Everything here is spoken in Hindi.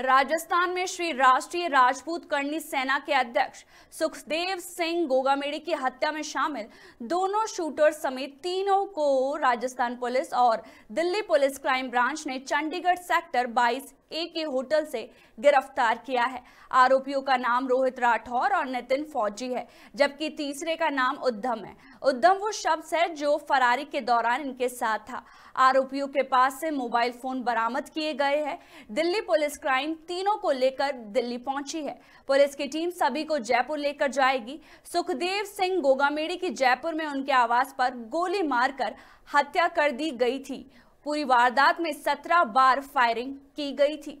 राजस्थान में श्री राष्ट्रीय राजपूत करनी सेना के अध्यक्ष सुखदेव सिंह गोगामेड़ी की हत्या में शामिल दोनों शूटर समेत तीनों को राजस्थान पुलिस और दिल्ली पुलिस क्राइम ब्रांच ने चंडीगढ़ सेक्टर ए के होटल से गिरफ्तार किया है आरोपियों का नाम रोहित राठौर और नितिन फौजी है जबकि तीसरे का नाम उद्धम है उद्धम वो शख्स है जो फरारी के दौरान इनके साथ था आरोपियों के पास से मोबाइल फोन बरामद किए गए हैं दिल्ली पुलिस क्राइम तीनों को लेकर दिल्ली पहुंची है पुलिस की टीम सभी को जयपुर लेकर जाएगी सुखदेव सिंह गोगामेड़ी की जयपुर में उनके आवास पर गोली मारकर हत्या कर दी गई थी पूरी वारदात में सत्रह बार फायरिंग की गई थी